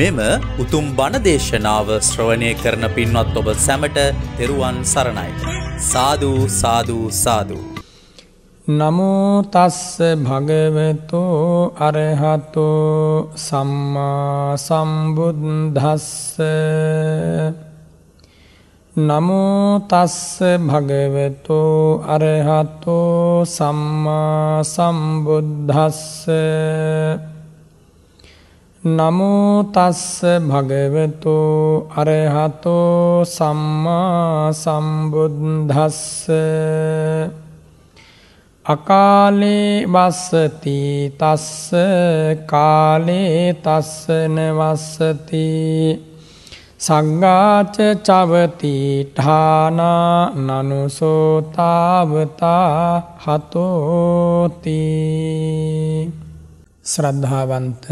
මෙම උතුම් බණදේශනාව ශ්‍රවණය කරන පින්වත් ඔබ සැමට තෙරුවන් සරණයි. සාධූ සාධූ සාධූ. නමුතස්ස භගවතෝ අරහතෝ සම්මා සම්බුද්ධස්ස නමුතස්ස භගවතෝ අරහතෝ සම්මා සම්බුද්ධස්ස නමුතස්ස භගවතු අරහතෝ සම්මා සම්බුද්ධස්ස අකාලේ වස්සති තස්ස කාලේ තස්සන වස්සති සංඝාච චවති ඨානා නනුසෝතාවතා හතෝති ශ්‍රද්ධාවන්ත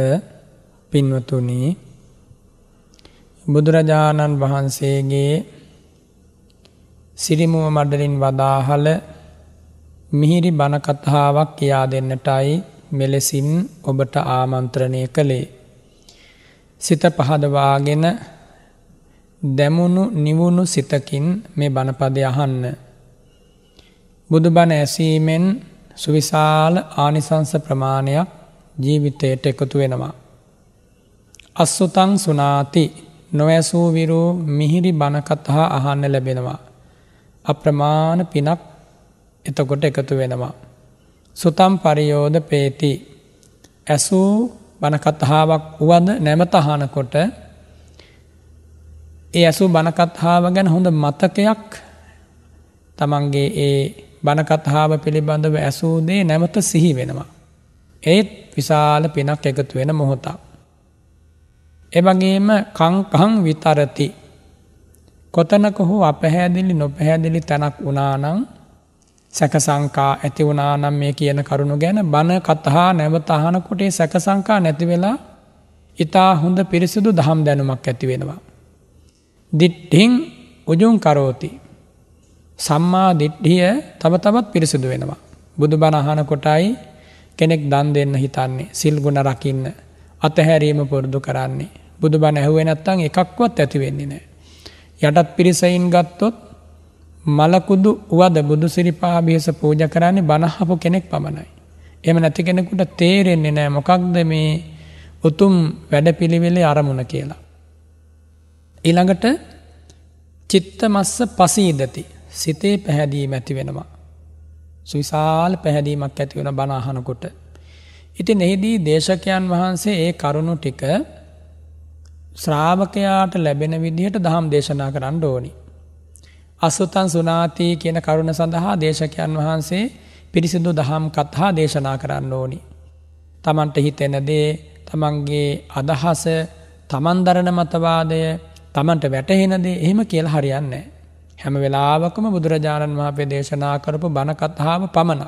පින්වතුනී බුදුරජාණන් වහන්සේගේ සිරිමුව මඩලින් වදාහල මිහිරි බණකතහාවක් කියා දෙන්නටයි මෙලෙසින් ඔබට ආමන්ත්‍රණය කළේ. සිත පහදවාගෙන දැමුණු නිවුණු සිතකින් මේ බණපද අහන්න. බුදුබණ ඇසීමෙන් සුවිශාල ආනිසංස ප්‍රමාණයක් ජීවිතයට එකතු වෙනවා. අස්සුතං සුනාති නොවැසූ විරූ මිහිරි බණකතහා අහන්න ලැබෙනවා. අප්‍රමාණ පිනක් එතකොට එකතු වෙනවා. සුතම් පරියෝධ පේති. ඇසූ බණකතහාාවක් වුවද නැමතහනකොට ඒ ඇසු බණකත්හාාව ගැන හොඳ මතකයක් තමන්ගේ ඒ බණකත්හාාව පිළිබඳව ඇසූදේ නැමත සිහි වෙනවා. ඒත් විශාල පිනක් එකතු වෙන මොහොතක්. එවගේම කංකං විතරති. කොතනක හෝ අපහැදිලි නොපැහැදිලි තැනක් වනානං සැකසංකා ඇති වනානම් මේ කියන කරුණු ගැන බණ කතහා නැවතහනකොටේ සැකසංකා නැතිවෙලා ඉතා හොඳ පිරිසිදු දහම් දැනුමක් ඇතිවෙනවා. දිට්ටිං උජුන් කරෝති. සම්මා දිට්ටිය තව තවත් පිරිසිදු වෙනවා. බුදු බණහන කොටයි කෙනෙක් දන් දෙන්න හිතන්නේ සිල්ගුණ රකින්න අතහැරීම පුරුදු කරන්නේ. බුදු බණ ඇහුව නැත්තං එකක්වත් ඇති වෙන්නේ නෑ. යටත් පිරිසයින් ගත්තොත් මලකුදු වුවද බුදු සිරිපාභියස පූජ කරන්නේ බණහපු කෙනෙක් පමණයි. එම නැති කෙනෙකුට තේරෙන්නේ නෑ මොකක්ද මේ උතුම් වැඩපිළිවෙලේ අරමුණ කියලා. ඊළඟට චිත්ත මස්ස පසීදති සිතේ පැහැදීම ඇති වෙනවා. සුවිශාල් පැහැදීමක් ඇති වෙන බනාහනකොට. ඉතින් එහිදී දේශකයන් වහන්සේ ඒ කරුණු ටික ශ්‍රාවකයාට ලැබෙන විදිහට දහම් දේශනා කරන්න ඕනි. අසුතන් සුනාතිී කියන කරුණ සඳහා දේශකයන් වහන්සේ පිරිසිදු දහම් කත්හා දේශනා කරන්න ඕනි. තමන්ට හිතෙනදේ තමන්ගේ අදහස තමන්දරණ මතවාදය තමන්ට වැටහෙනදේ එහෙම කියල හරියන්න. හැම වෙලාවකම බුදුරජාණන් වහන්සේ දේශනා කරපු බණකත්හාව පමණක්.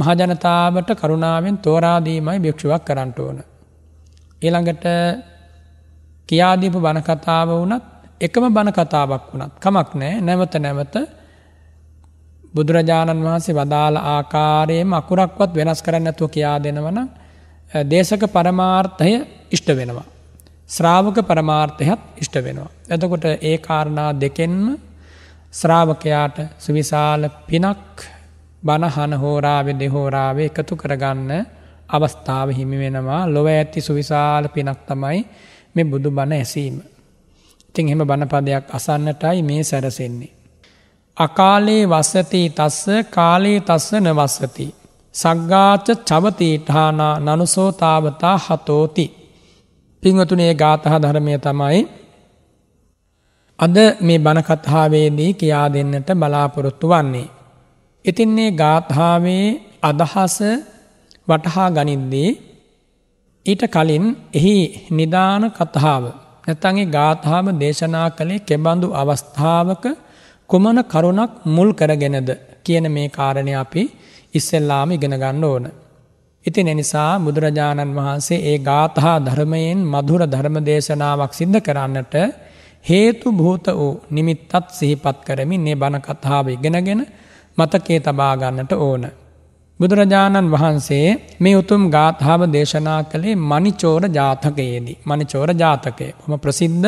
මහජනතාවට කරුණාවෙන් තෝරාදීමයි භික්ෂුවක් කරන්නට ඕන. ඊළඟට කියාදීපු බණකතාව වනත් එකම බණකතාවක් වනත් කමක් නෑ නැවත නැවත බුදුරජාණන් වහන්සේ වදාළ ආකාරයේම අකුරක්වත් වෙනස් කරන්න ඇතුව කියා දෙනවන දේශක පරමාර්ථය ඉෂ්ට වෙනවා. ශ්‍රාවක පරමාර්ථයත් ඉෂ්ට වෙනවා. එතකොට ඒ කාරණා දෙකෙන්ම ශ්‍රාවකයාට සුවිශාල පිනක් බණහන හෝරාවෙ දෙහෝරාව එකතු කරගන්න අවස්ථාව හිමි වෙනවා ලොව ඇති සුවිශාල පිනක් තමයි මේ බුදු බණ ඇසීම. ඉතින් එහෙම බණපදයක් අසන්නටයි මේ සැරසෙන්නේ. අකාලේ වස්සති තස්ස කාලේ තස්ස නවස්සති. සග්ගාච චවතීඨානා නනුසෝතාවතා හතෝති. පින්වතුනේ ගාතහ ධර්මය තමයි අද මේ බණකත්හාවේදී කියා දෙන්නට බලාපොරොත්තු වන්නේ. ඉතින් මේ ගාථාවේ අදහස වටහා ගනිද්දී ඊට කලින් එහි නිදාන කතාව නැතන්ගේ ගාථාව දේශනා කළේ කෙබඳු අවස්ථාවක කුමන කරුණක් මුල් කරගෙනද කියන මේ කාරණය අපි ඉස්සෙල්ලාම ඉගෙනගන්න ඕන. ඉතින් එනිසා බුදුරජාණන් වහන්සේ ඒ ගාථහා ධර්මයෙන් මధుර ධර්ම දේශනාවක් සිද්ධ කරන්නට හේතු භූත වූ නිමිත්තත් සිහිපත් කරමින් මේ බණ කතාව ඉගෙනගෙන මතකේ තබා ගන්නට ඕන. බුදුරජාණන් වහන්සේ මේ උතුම් ගාථාව දේශනා කළේ මනිචෝර ජාතකයේදී. මනිචෝර ජාතකය හොම ප්‍රසිද්ධ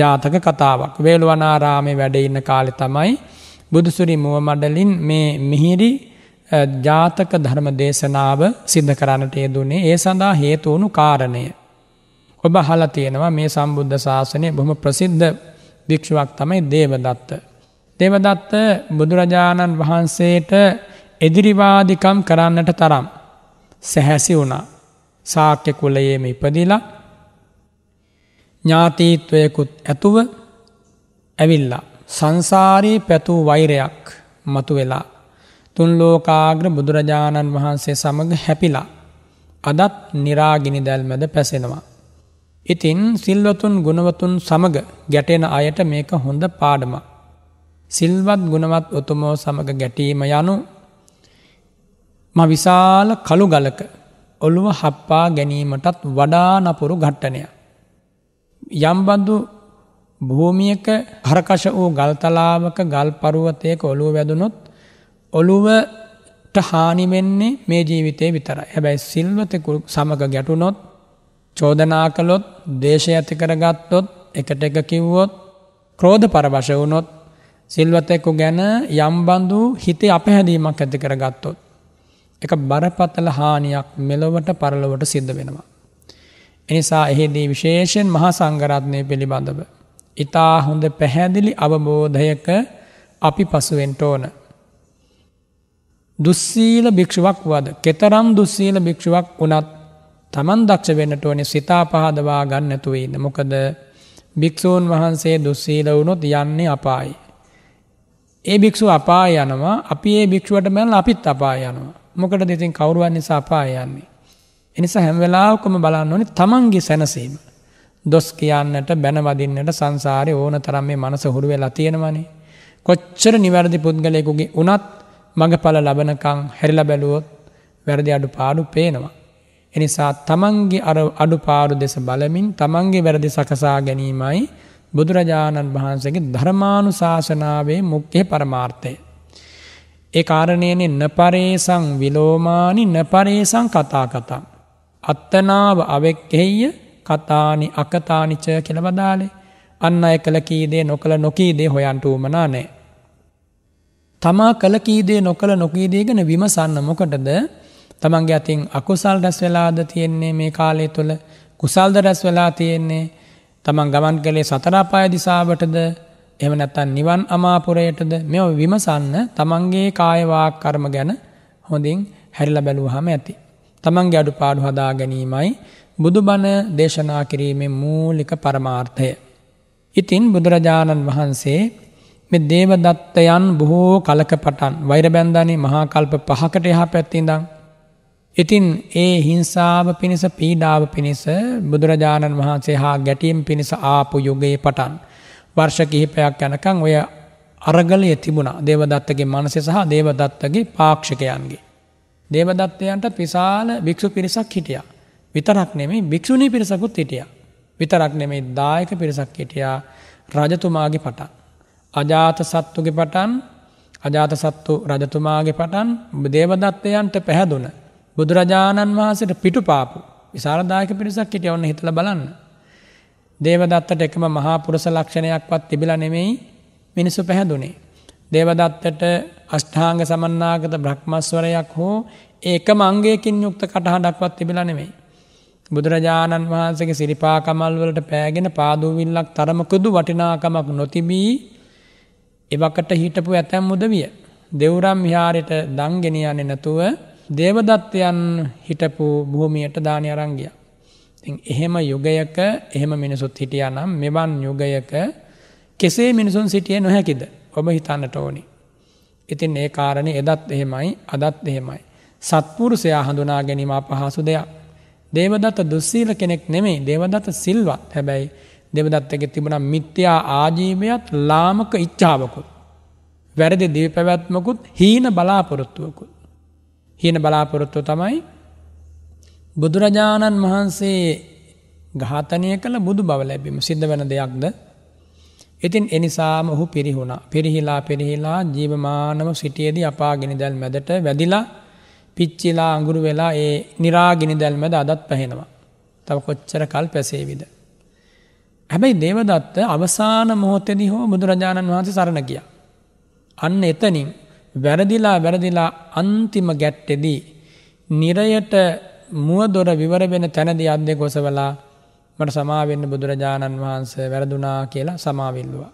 ජාතක කතාවක්. වේළුවනාරාමේ වැඩඉන්න කාලෙ තමයි. බුදුසුරි මුව මඩලින් මේ මිහිරි ජාතක ධර්ම දේශනාව සිද්ධ කරන්නට යෙදුනේ ඒ සඳහා හේතුවුණු කාරණය. ඔබ හල තියෙනවා මේ සම්බුද්ධ ශාසනය බොහොම ප්‍රසිද්ධ භික්ෂුවක් තමයි දේවදත්ත. දේවදත්ත බුදුරජාණන් වහන්සේට එදිරිවාදිකම් කරන්නට තරම් සැහැසි වුණා සාක්‍ය කුලයේම ඉපදිලා ඥාතීත්වයකුත් ඇතුව ඇවිල්ලා සංසාරී පැතුූ වෛරයක් මතු වෙලා තුන් ලෝකාග්‍ර බුදුරජාණන් වහන්සේ සමඟ හැපිලා අදත් නිරාගිනි දැල්මැද පැසෙනවා. ඉතින් සිල්වතුන් ගුණවතුන් සමඟ ගැටෙන අයට මේක හොඳ පාඩම. සිල්වත් ගුණවත් උතුමෝ සමඟ ගැටීම යනු ම විශාල කළු ගලක ඔළුව හප්පා ගැනීමටත් වඩා නපුරු ගට්ටනය. යම්බඳු භූමියක හරකශ වූ ගල්තලාවක ගල් පරුවතයක ඔළුව වැදුනොත් ඔළුවට හානිවෙන්නේ මේ ජීවිතය විතර හැබැයි සිල්වතකු සමඟ ගැටුනොත් චෝදනා කළොත් දේශය ඇති කරගත්තොත් එකට එක කිව්වොත් ක්‍රෝධ පරවශ වුනොත් සිල්වතෙකු ගැන යම්බන්ධු හිතේ අපහැදීමක් ඇති කරගත්තොත්. එක බරපතල හානියක් මෙලොවට පරලොවට සිද්ධ වෙනවා. එනිසා එහිදී විශේෂෙන් මහා සංගරත්නය පිළිබඳව. ඉතා හොඳ පැහැදිලි අවබෝධයක අපි පසුවෙන්ට ඕන. දුස්සීල භික්ෂුවක් වද කෙතරම් දුස්සීල භික්ෂුවක් වනත් තමන් දක්ෂ වෙන්නට ඕනි සිතා පහදවා ගන්නතුවන්න මොකද භික්‍ෂූන් වහන්සේ දුස්සීල වුණොත් යන්නේ අපායි. ඒ භික්‍ෂු අපා යනවා අපි ඒ භික්‍ෂුවට මැල් අපිත් අපා යනවා. මොකට දෙතින් කවරුවන්නේ සාපායන්නේ. එනිසා හැම්වෙලාකොම බලන්න ඕනි තමන්ගේ සැනසීම. දොස් කියන්නට බැනවදින්නට සංසාරය ඕන තරම් මේ මනස හුරු වෙලා තියෙනවනේ. කොච්චර නිවැරදි පුද්ගලයෙකුගේ උනත් මඟඵල ලබනකං හැරිලා බැලුවොත් වැරදි අඩු පාඩු පේනවා. එනිසා තමන්ගේ අර අඩු පාඩු දෙස බලමින් තමන්ගේ වැරදි සකසා ගැනීමයි බුදුරජාණන් වහන්සේගේ ධර්මානු ශාසනාවේ මුක්්‍යය පරමාර්ථය. ඒ කාරණයනේ නපරේසං විලෝමානි නපරේසං කතා කතා. අත්තනාව අවෙක්හෙය කතානි අකතානිච කෙළවදාලේ අන්න අය කළ කීදේ නොකළ නොකීදේ හොයන්ටූමනා නෑ. තමා කළ කීදේ නොකළ නොකීදේ ගැන විමසන්න මොකටද තමන්ගේ අතින් අකුසල් රැස් වෙලාද තියෙන්නේ මේ කාලය තුළ කුසල්ද රැස් වෙලා තියෙන්නේ තමන් ගමන් කළේ සතරාපාය දිසාාවටද එම නැත්තන් නිවන් අමාපුරයටද මෙ විමසන්න තමන්ගේ කායවාක් කර්ම ගැන හොඳින් හැරිල බැලූහම ඇති. තමන්ගේ අඩු පාඩු හදා ගැනීමයි බුදුබණ දේශනා කිරීමේ මූලික පරමාර්ථය. ඉතින් බුදුරජාණන් වහන්සේ මෙ දේවදත්තයන් බොහෝ කලක පටන් වෛරබැන්ධනි මහාකල්ප පහකට එහා පැත්තිඳං. ඉතින් ඒ හිංසාව පිණිස පීඩාව පිණිස බුදුරජාණන් වහන්සේ හා ගැටීම් පිණිස ආපු යුගයේ පටන්. වර්ෂ කිහිපයක් යනකං ඔය අරගලය තිබුණා දේවදත්තගේ මනසෙ සහ දේවදත්තගේ පාක්ෂකයන්ගේ. දේවදත්තයන්ටත් විශාල භික්‍ෂු පිරිසක් හිටියා. විතරක් නෙමේ භික්‍ෂුණී පිරිසකුත් හිටිය. විතරක් නෙමේ දායක පිරිසක් හිටියා රජතුමාගේ පටන්. අජාත සත්තුගේ පටන් අජාත සත්තු රජතුමාගේ පටන් දේවදත්තයන්ට පැහැදුන. බුදුරජාණන් වහන්සට පිටු පාපු විසාරදායක පිරිසක් හිටිය ඔන්න හිතල බලන්න. දේවදත්තට එකම මහා පුරුස ලක්ෂණයක්වත් තිබිලා නෙමෙයි මිනිසු පැහැදුනේ. දේවදත්තට අෂ්ඨාංග සමන්නාගත බ්‍රහ්මස්වරයක් හෝ ඒක මංගේකින් යුක්ත කටහඬක්වත් තිබිලා නෙමෙයි. බුදුරජාණන් වහන්සේගේ සිරිපාකමල් වලට පෑගෙන පාදූවිල්ලක් තරමකුදු වටිනාකමක් නොතිබී එවකට හිටපු ඇතැම් උදවිය. දෙවුරම් විහාරයට දන් ගෙනියන්නේ නැතුව දේවදත්තයන් හිටපු භූමියට දානි අරන් ගියා. ඉතින් එහෙම යුගයක එහෙම මිනිසුත් හිටියා නම් මෙවන් යුගයක කෙසේ මිනිසුන් සිටියේ නොහැකිද ඔබ හිතන්නට ඕනි. ඉතින් ඒ කාරණේ එදත් එහෙමයි අදත් එහෙමයි. සත්පුරුෂයා හඳුනා ගැනීම අපහසු දෙයක්. දේවදත්ත දුස්සීල කෙනෙක් නෙමෙයි දේවදත්ත සිල්වත්. හැබැයි දේවදත්තගේ තිබුණ මිත්‍යා ආජීවයත් ලාමක ඉච්ඡාවකුත්. වැරදි දිවි පැවැත්මකුත් හීන බලාපොරොත්තුවකුත්. හීන බලාපොරොත්තුව තමයි බුදුරජාණන් වහන්සේ ඝාතනය කළ බුදු බව ලැබීම සිද්ධ වන දෙයක්ද ඉතින් එනිසාම ඔහු පිරිහුණා පිරිහිලා පිරිහිලා ජීවමානව සිටියේදී අපාගෙන දැල් මැදට වැදිලා පිච්චිලා අඟුරු වෙලා ඒ නිරාගිනි දැල් මැද අදත් පැහෙනවා තව කොච්චර කල් පැසේවිද හැබැයි දේවදත්ත අවසාන මොහොතේදී හෝ බුදුරජාණන් වහන්සේ සරණ ගියා අන්න එතනින් වැරදිලා වැරදිලා අන්තිම ගැට්ටෙදී නිරයට මුවදොර විවර වෙන තැනදී අධ්‍ය ගොසවලා මට සමාවෙන්න බුදුරජාණන් වහන්සේ වැරදුනා කියලා සමාවිල්ලවා.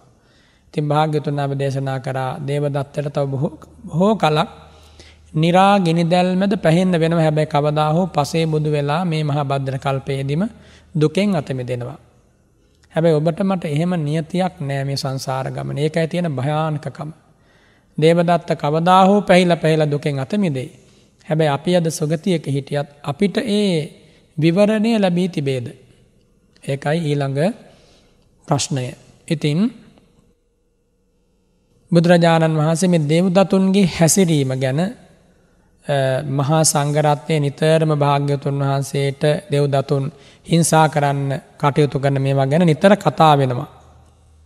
ඉතින් භාග්‍යතුන් අප දේශනා කරා දේවදත්තට තව හෝ කලක් නිරා ගිනිදැල්මද පැහෙන්න වෙනව හැබැයි කවදා හෝ පසේ බුදු වෙලා මේ මහා භද්‍ර කල්පයේදීම දුකෙන් අත මිදෙනවා. හැබැයි ඔබට මට එහෙම නියතියක් නෑ මේ සංසාර ගමන. ඒකයි තියෙන භයානකකම. දේවදත්ත කවදා හෝ පැහිලා පැහිලා දුකෙන් අත මිදෙයි. හැබැයි අපි අද සොගතියක හිටියත් අපිට ඒ විවරණය ලැබී තිබේද. ඒකයි ඊළඟ ප්‍රශ්නය. ඉතින් බුදුරජාණන් වහන්සේ මේ දේවදතුන්ගේ හැසිරීම ගැන මහා සංගරත්වය නිතරම භාග්‍යතුන් වහන්සේට දෙව්දතුන් හිංසා කරන්න කටයුතු කරන මේවා ගැන නිතර කතා වෙනවා.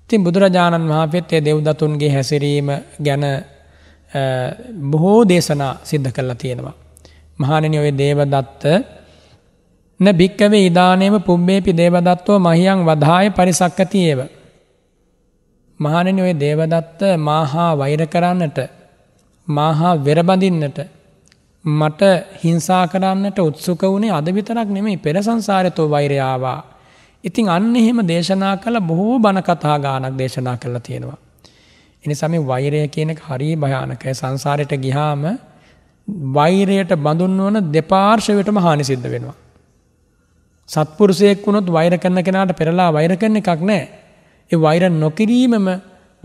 ඉතින් බුදුරජාණන් වහන්සේත් ඒ දෙව්දතුන්ගේ හැසිරීම ගැන බොහෝ දේශනා සිද්ධ කරලා තියෙනවා. මහණනි ඔය දේවදත්ත න භික්කවේ ඉදානේම පුම්බේපි දේවදත්තෝ මහියන් වදාය පරිසක්කතියේව. මහණනි ඔය දේවදත්ත මාහා වෛර කරන්නට මාහා වෙරබඳින්නට මට හිංසා කරන්නට උත්සුක වුණේ අද විතරක් නෙමෙයි පෙර සංසාරේතෝ වෛරයාවා. ඉතින් අන්න එහෙම දේශනා කළ බොහෝ බණ කතා ගානක් දේශනා කරලා තියෙනවා. එනිසා මේ වෛරය කියන එක හරිය භයානකයි. සංසාරයට ගියාම වෛරයට බඳුන්වන දෙපාර්ශවයටම හානි සිද්ධ වෙනවා. සත්පුරුෂයෙක් වුණොත් වෛර කරන කෙනාට පෙරලා වෛර කරන එකක් නැහැ. ඒ වෛර නොකිරීමම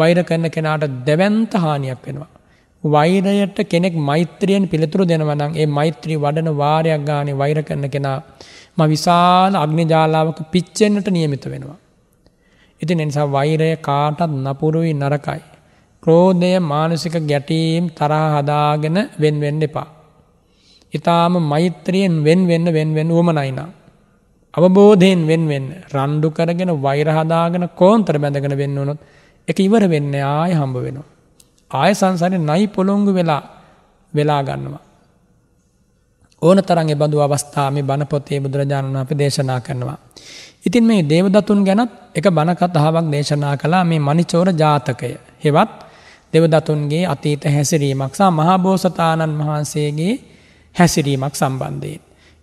වෛර කරන කෙනාට දෙවන්ත හානියක් වෙනවා. වෛරයට කෙනෙක් මෛත්‍රියෙන් පිළිතුරු දෙනවා නම් ඒ මෛත්‍රී වඩන වාරයක් ගානේ වෛර කරන කෙනා මා විශාල අග්නි ජාලාවක පිච්චෙන්නට නියමිත වෙනවා. ඉතින් ඒ නිසා වෛරය කාටත් නපුරුයි නරකයි. ක්‍රෝධය මානසික ගැටීම් තරහ හදාගෙන වෙන් වෙන්න එපා. ඊටාම මෛත්‍රියෙන් වෙන් වෙන්න වෙන් වෙන්න උවමනයිනා. අවබෝධයෙන් වෙන් වෙන්න රණ්ඩු කරගෙන වෛර හදාගෙන කෝන්තර බැඳගෙන වෙන්න උනොත් ඒක ඉවර වෙන්නේ ආය හම්බ වෙනවා. ආය සංසාරේ නයි පොළොංගු වෙලා වෙලා ගන්නවා. ඕන තරම් ඒ බඳු අවස්ථා මේ බණ පොතේ බුදුරජාණන් වහන්සේ දේශනා කරනවා. ඉතින් මේ දේවදතුන් ගැනත් එක බණ කතාවක් දේශනා කළා මේ මනිචෝර ජාතකය. හෙවත් දෙවදතුන්ගේ අතීත හැසිරීමක් සා මහාබෝසතාණන් වහන්සේගේ හැසිරීමක් සම්බන්ධයෙන්.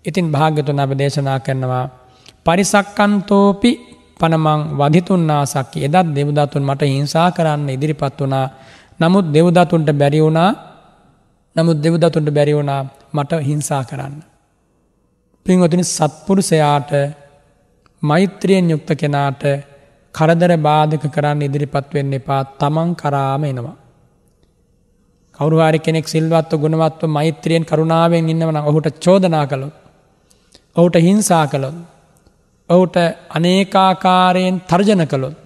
ඉතින් භාග්‍යතුන් අප දේශනා කරනවා. පරිසක්කන්තෝපි පනමං වධිතුන්නාසක්කි එදත් දෙවදතුන් මට හිංසා කරන්න ඉදිරිපත් වනා නමුත් දෙවදතුන්ට බැරිවුණා නමුත් දෙවදතුන්ට බැරිවුණා මට හිංසා කරන්න. පින්වතුනි සත්පුරුසයාට මෛත්‍රියෙන් යුක්ත කෙනාට කරදර බාධක කරන්න ඉදිරිපත් වෙන්න එපා තමන් කරාම එනවා. කවරුවාරි කෙනෙක් සිල්වත්ව ගුණවත්ව මෛත්‍රයෙන් කරුණාවෙන් ඉන්නවන ඔහුට චෝදනා කළොත්. ඔහුට හිංසා කළොත්. ඔහුට අනේකාකාරයෙන් තර්ජන කළොත්.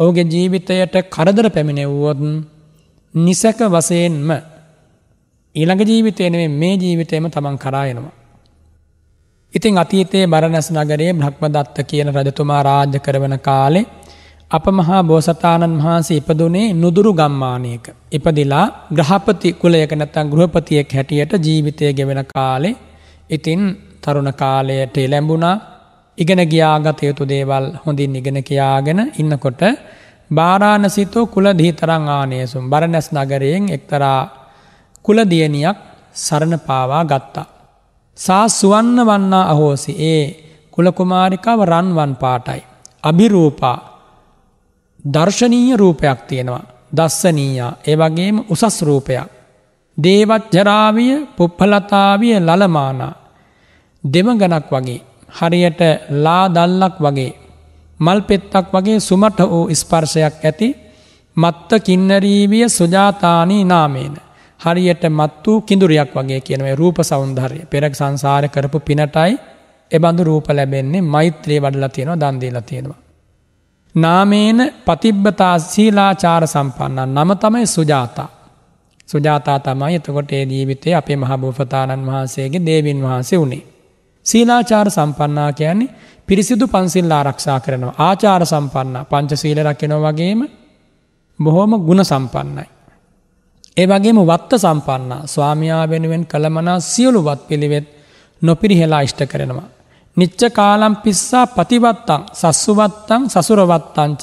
ඔහුගේ ජීවිතයට කරදර පැමිණෙව්වොත් නිසක වසයෙන්ම ඊළඟ ජීවිතයනවේ මේ ජීවිතයම තමන් කරායනවා. ඉතින් අතීතයේ බරණැස් නගරේ බ්‍රහ්මදත්ත කියන රජතුමා රාජ්‍ය කරවන කාලේ අපමහා බෝසතාණන් වහන්සේ ඉපදුනේ නුදුරු ගම්මානයක. ඉපදිලා ග්‍රහපති කුලයක නැත්තම් ගෘහපතියෙක් හැටියට ජීවිතය ගෙවෙන කාලේ ඉතින් තරුණ කාලයට එළැඹුණා. ඉගෙන ගියා ගත යුතු දේවල් හොඳින් ඉගෙන කියාගෙන ඉන්නකොට බාරාණසිතෝ කුලදීතරං ආනේසුම් බරණැස් නගරයෙන් එක්තරා කුලදියණියක් සරණ පාවා ගත්තා. සා සුවන්න වන්නා අහෝසි ඒ කුලකුමාරිකාව රන්වන් පාටයි. අභිරූපා දර්ශනීය රූපයක් තියෙනවා. දස්සනීයා ඒ වගේම උසස් රූපයක්. දේවච්ජරාවිය පුප්පලතාවිය ලලමානා. දෙමගනක් වගේ. හරියට ලා දල්ලක් වගේ. මල් පෙත්තක් වගේ සුමට වූ ස්පර්ශයක් ඇති මත්ත කින්නරීවිය සුජාතානී නාමේන. හරියට මත් වූ කිඳුරයක් වගේ කියනව රූප සෞන්දර්ය පෙරක් සංසාර කරපු පිනටයි එබඳු රූප ලැබෙන්නේ මෛත්‍රයේ වඩලා තියෙනවා දන්දීලා තියෙනවා. නාමේන පතිබ්බතා සීලාචාර සම්පන්න නම තමයි සුජාතා. සුජාතා තමයි එතකොට ඒ ජීවිතේ අපේ මහබෝපතාණන් වහන්සේගේ දේවින් වහන්සේ වුණේ. සීලාචාර සම්පන්නා කියන්නේ පිරිසිදු පන්සිල් ආරක්ෂා කරනවා ආචාර සම්පන්න පංච සීල රකිනවා වගේම බොහොම ගුණ සම්පන්නයි. ඒ වගේම වත්ත සම්පන්නා ස්වාමයා වෙනුවෙන් කළමනා සියලුවත් පිළිවෙත් නොපිරිහෙලා ඉෂ්ට කරනවා. නිච්ච කාලම් පිස්සා පතිවත්තං සස්සුවත්තං සසුරවත්තංච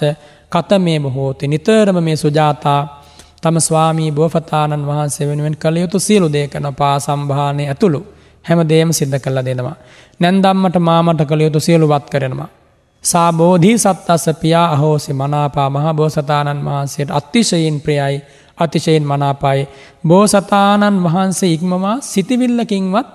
කත මේ බොහෝති නිතරම මේ සුජාතා තම ස්වාමී බෝපතාණන් වහන්සේ වෙනුවෙන් කළ යුතු සියලු දේකන පා සම්භානය ඇතුළු හැම දේම සිද්ධ කල්ල දෙනවා. නැන්දම්මට මාමට කළ යුතු සියලුවත් කරනවා. සාබෝධී සත්තස්ස පියා අහෝසි මනාපා මහා බෝසතාණන් වහන්සේට අත්තිශයෙන් ප්‍රියයි අතිශයෙන් මනාපයි. බෝසතාණන් වහන්සේ ඉක්මවා සිතිවිල්ලකින්වත්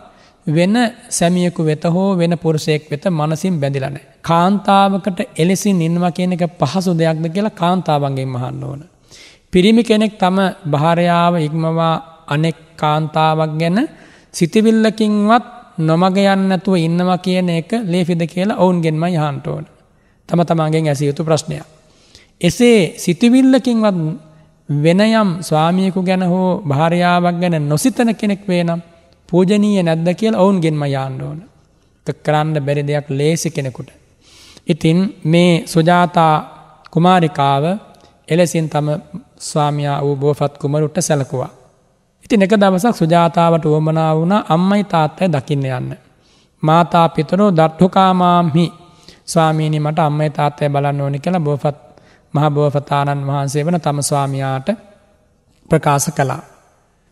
වෙන සැමියෙකු වෙත හෝ වෙන පුරුෂයෙක් වෙත මනසින් බැඳිලන. කාන්තාවකට එලෙසින් ඉන්නවා කියන එක පහසු දෙයක්ද කියලා කාන්තාවන්ගෙන් මහන්න ඕන. පිරිමි කෙනෙක් තම භාරයාව ඉක්මවා අනෙක් කාන්තාවක් ගැන සිතිවිල්ලකින්වත් නොමග යන්නතුව ඉන්නවා කියන එක ලේෆිද කියලා ඔවුන්ගෙන්ම යහන්ට ඕන. තම තමන්ගෙන් ඇසියුතු ප්‍රශ්නයක්. එසේ සිතිවිල්ලකින්වත් වෙනයම් ස්වාමියෙකු ගැන හෝ භාරයාවක් ගැන නොසිතන කෙනෙක් වේ නම් පූජනීය නැද්ද කියලා ඔවුන්ගෙන්ම යාන්න ඕන. කරන්න බැරි දෙයක් ලේසි කෙනෙකුට. ඉතින් මේ සුජාතා කුමාරිකාව එලෙසින් තම ස්වාමයා වූ බෝෆත් කුමරුට සැලකුවා. ඉතින් එක දවසක් සුජාතාවට වුවමනා වුණ අම්මයි තාත්තය දකින්න යන්න. මාතා පිතරු දට්ටුකාමාම්හි ස්වාමීනි මට අම්මයි තාත්තය බලන්න ඕනි කියලා බෝෆත් මහබෝපතාණන් වහන්සේ වන තම ස්වාමයාට ප්‍රකාශ කළා.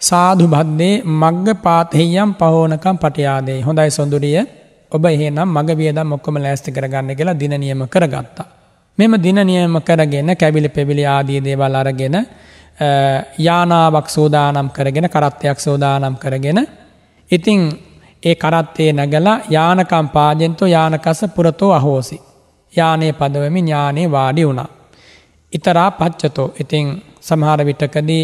සාධු බද්දේ මග්ග පාතෙහියම් පහෝනකම් පටියාදේ හොඳයි සොඳුරිය ඔබ එහෙනම් මග වියදම් ඔක්කොම ලෑස්ති කරගන්න කියලා දිනනියම කරගත්තා. මෙම දිනනියම කරගෙන කැබිලි පෙබිලි ආදී දේවල් අරගෙන යානාවක් සෝදානම් කරගෙන කරත්තයක් සෝදානම් කරගෙන ඉතිං ඒ කරත්තේ නැගලා යානකම් පාජෙන්තු යානකස පුරතෝ අහෝසි. යානය පදවමින් ඥානේ වාඩි වුණා. ඉතරා පච්චතෝ ඉතිං සමහර විටකදී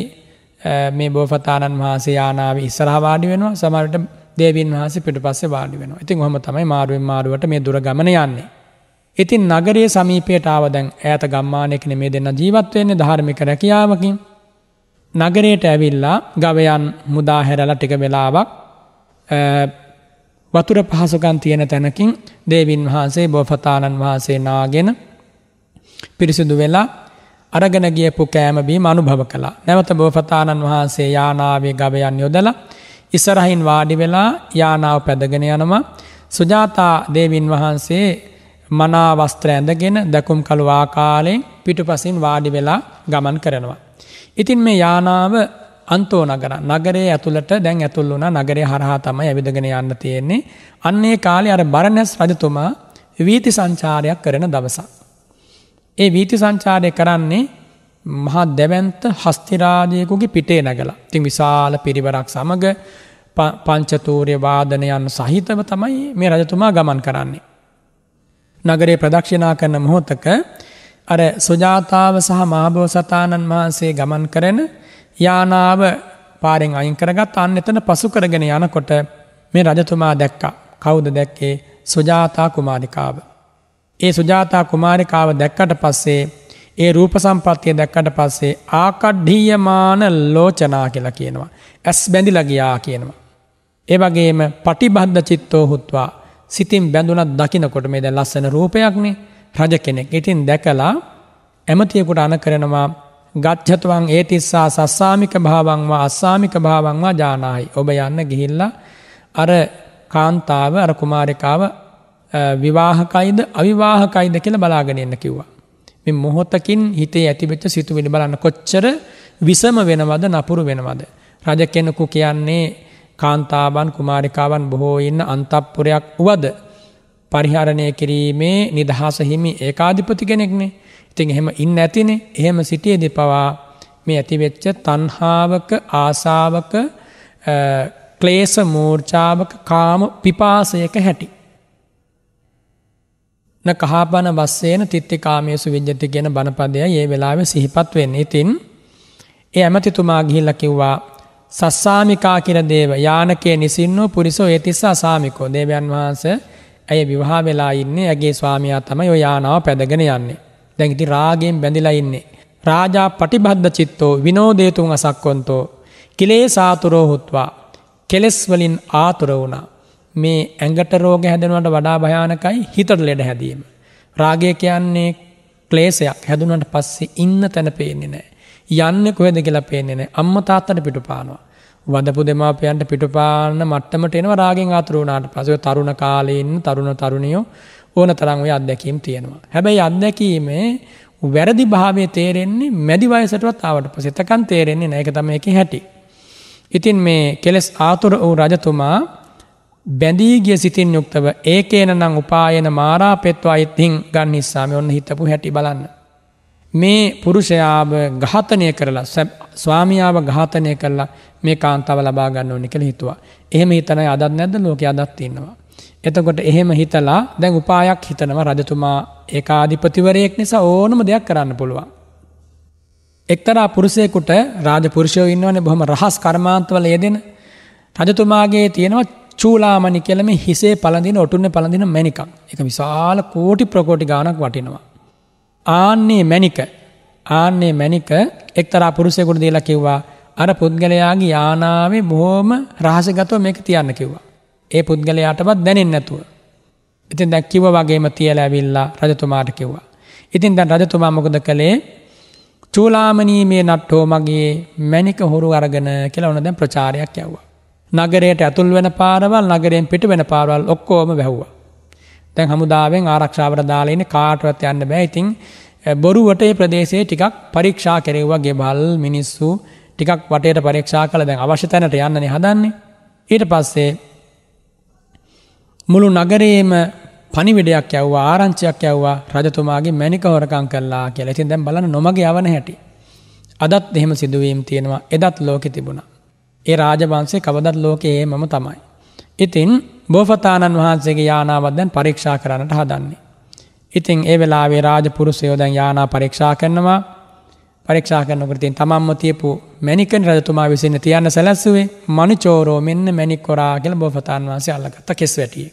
මේ බෝපතාණන් වහන්සේ ආනාව ඉස්සරහ වාඩි වෙනවා සමහරට දේවීන් වහන්සේ පිටුපස්සේ වාඩි වෙනවා. ඉතින් ඔහම තමයි මාරුවෙන් මාරුවට මේ දුර ගමන යන්නේ. ඉතින් නගරයේ සමීපයට ආව දැන් ඈත ගම්මානයකනේ මේ දෙන්න ජීවත් වෙන්නේ ධාර්මික රැකියාවකින්. නගරයට ඇවිල්ලා ගවයන් මුදා හැරලා ටික වෙලාවක් වතුර පහසුකම් තියෙන තැනකින් දේවීන් වහන්සේ බෝපතාණන් වහන්සේ නාගෙන පිරිසිදු වෙලා අරගෙන ගියපු කෑමබීම අනුභව කළා. නැවත බෝපතාණන් වහන්සේ යානාවේ ගවයන් යොදලා ඉස්සරහින් වාඩි වෙලා යානාව පැදගෙන යනවා. සුජාතා දේවින් වහන්සේ මනා වස්ත්‍ර ඇඳගෙන දැකුම් කළු ආකාලයෙන් පිටුපසින් වාඩි වෙලා ගමන් කරනවා. ඉතින් මේ යානාව අන්තෝ නගර නගරයේ ඇතුළට දැන් ඇතුල් වුණා නගරේ හරහා තමයි ඇවිදගෙන යන්න තියෙන්නේ. අන්නේ කාලේ අර බරණැස් රජතුමා වීති සංචාරයක් කරන දවසක්. ඒ වීති සංචාරය කරන්නේ මහා දැවන්ත හස්තිරාජයකුගේ පිටේ නැගලා තින් විශාල පිරිවරක් සමඟ පංචතූරය වාදනයන් සහිතව තමයි මේ රජතුමා ගමන් කරන්නේ. නගරේ ප්‍රදක්ෂිනා කරන මොහොතක අර සුජාතාව සහ මහබෝසතාණන් වහන්සේ ගමන් කරන යානාව පාරෙන් අයින් කරගත් අන්න එතන පසු කරගෙන යනකොට මේ රජතුමා දැක්කා. කවුද දැක්කේ සුජාතා කුමාරිකාව. ඒ සුජාතා කුමාරිකාව දැක්කට පස්සේ ඒ රූප සම්පත්තිය දැක්කට පස්සේ ආකඩ්ඩීයමාන ලෝචනා කියලා කියනවා. ඇස් බැඳිලා ගියා කියනවා. ඒ වගේම පටිබද්ධ චිත්තෝ හුත්වා සිතින් බැඳුනත් දකිනකොට මේ දැන් ලස්සන රූපයක්නේ රජ කෙනෙක්. ඉතින් දැකලා ඇමතියෙකුට අන කරනවා ගච්ඡතවං ඒතිස්සා සස්සාමික භාවං වා අස්සාමික භාවං වා ජානායි. ඔබ යන්න ගිහිල්ලා අර කාන්තාව අර කුමාරිකාව විවාහකයිද අවිවාහකයිද කියල බලාගෙන එන්න කිව්වා. මෙ මොහොතකින් හිතේ ඇතිවෙච්ච සිතුවිලි බලන්න කොච්චර විසම වෙනවද නපුරු වෙනවද. රජ කෙනෙකු කියන්නේ කාන්තාවන් කුමාරිකාවන් බොහෝ ඉන්න අන්තප්පුරයක් වුවද පරිහරණය කිරීමේ නිදහස හිමි ඒකාධිපති කෙනෙක්නේ ඉතින් එහෙම ඉන්න ඇතිනේ එහෙම සිටියද පවා මේ ඇතිවෙච්ච තන්හාාවක ආසාාවක ක්ලේස මෝර්චාවක කාම පිපාසයක හැටි. න කහාපන වස්සේන තිත්තිකාමයසු විජ්ජති ගෙන බණපදය ඒ වෙලාව සිහිපත් වෙන්න ඉතින් ඒ ඇමතිතුමා ගිහිල්ල කිව්වා සස්සාමිකා කියර දේව යානකේ නිසින්නෝ පුරිසෝ ඒතිස්සා සාමිකෝ දේවයන් වහන්ස ඇය විවාහ වෙලා ඉන්නේ ඇගේ ස්වාමයා තමයි ඔය යානාව පැදගෙන යන්නේ දැඟිති රාගෙන් බැඳිලා ඉන්නේ රාජා පටිබද්ධ චිත්තෝ විනෝදේතුන් අසක්කොන්තෝ කිලේ සාතුරෝ හුත්වා කෙලෙස් වලින් ආතුර වුණා මේ ඇඟට රෝග හැදෙනවට වඩා භයානකයි හිතට ලෙඩ හැදීම. රාගය කියන්නේ ක්ලේසයක් හැදුනට පස්සේ ඉන්න තැන පේන්නේ නෑ. යන්න කොහෙද කියලා පේන්නේ නෑ අම්ම තාත්තට පිටුපානවා. වදපු දෙමාපියන්ට පිටුපාන්න මට්ටමට එනවා රාගෙන් ආතුර වුණාට පස්සේ තරුණ කාලේ ඉන්න තරුණ තරුණියෝ ඕන තරම් ওই අත්දැකීම් තියෙනවා. හැබැයි අත්දැකීමේ වැරදි භාවයේ තේරෙන්නේ මැදි වයසටවත් ආවට පස්සේ එතකන් තේරෙන්නේ නැහැ. ඒක තමයි ඒකේ හැටි. ඉතින් මේ කෙලස් ආතුර වූ රජතුමා බැඳීගිය සිතින් යුක්තව ඒකේන නං උපායන මාරාපෙත්වා ඉත්තිං ගන්නිස්සාම ඔන්න හිතපු හැටි බලන්න. මේ පුරුෂයාව ඝාතනය කරලා ස්වාමියාව ඝාතනය කරලා මේ කාන්තාව ලබා ගන්න ඕනි කියලා හිතුවා. එහෙම හිතනයි අදත් නැද්ද ලෝකෙ අදත් ඉන්නවා. එතකොට එහෙම හිතලා දැන් උපායක් හිතනවා රජතුමා ඒකාධිපතිවරයෙක් නිසා ඕනම දෙයක් කරන්න පුළුවන්. එක්තරා පුරුෂයෙකුට රාජ පුරුෂයෝ ඉන්නවනේ බොහොම රහස් කර්මාන්තවල යෙදෙන රජතුමාගේ තියෙනවා චූලාමණි කියලා මේ හිසේ පළඳින ඔටුන්නේ පළඳින මණිකක්. ඒක විශාල කෝටි ප්‍රකෝටි ගාණක් වටිනවා. ආන්නේ මණික ආන්නේ මණික එක්තරා පුරුෂයෙකුට දීලා කිව්වා අර පුද්ගලයාගේ යානාවේ බොහොම රහසගතව මේක තියන්න කිව්වා. ඒ පුද්ගලයාටවත් දැනෙන්නේ නැතුව. ඉතින් දැන් කිව්වා වගේම තියලා ඇවිල්ලා රජතුමාට කිව්වා. ඉතින් දැන් රජතුමා මොකද කළේ? චූලාමණී මේ නට්ටෝ මගේ මණික හොරු අරගෙන කියලා උන දැන් ප්‍රචාරයක් යවුවා. නගරයට ඇතුල් වෙන පාරවල් නගරයෙන් පිට වෙන පාරවල් ඔක්කෝම වැැහ්වා. දැන් හමුදාවෙන් ආරක්ෂාවට දාලන කාටවත් යන්න බෑ ඉතිං බොරුවට ප්‍රදේශයේ ටිකක් පරීක්ෂා කෙරෙව්වා ගෙබල් මිනිස්සු ටිකක් වටේට පරීක්ෂා කළ දැන් අවශ්‍ය තැනට යන්නන හදන්නේ. ඊට පස්සේ මුළු නගරේම පනිවිඩයක් යව්වා ආරංචයක් යව්වා රජතුමාගේ මැනිකවරකං කල්ලා කියලා ඉතින් දැන් බලන්න නොමගේ යවන හැටි. අදත් එහෙම සිදුවීම් තියෙනවා එදත් ලෝකෙ තිබුණා. ඒ රාජවංශය කවදත් ලෝකයේ මම තමයි. ඉතින් බෝපතාණන් වහන්සේගේ යානාවත් දැන් පරීක්ෂා කරන්නට හදන්නේ. ඉතින් ඒ වෙලාවේ රාජපුරුෂයෝ දැන් යානා පරීක්ෂා කරනවා පරීක්ෂා කරනකොට ඉතින් තමන්ම තියපු මැණිකන් රජතුමා විසින් තියන්න සැලැස්සුවේ මණිචෝරෝ මෙන්න මැණිකොරා කියලා බෝපතාණන් වහන්සේ අල්ලගත්ත කෙස් වැටියේ.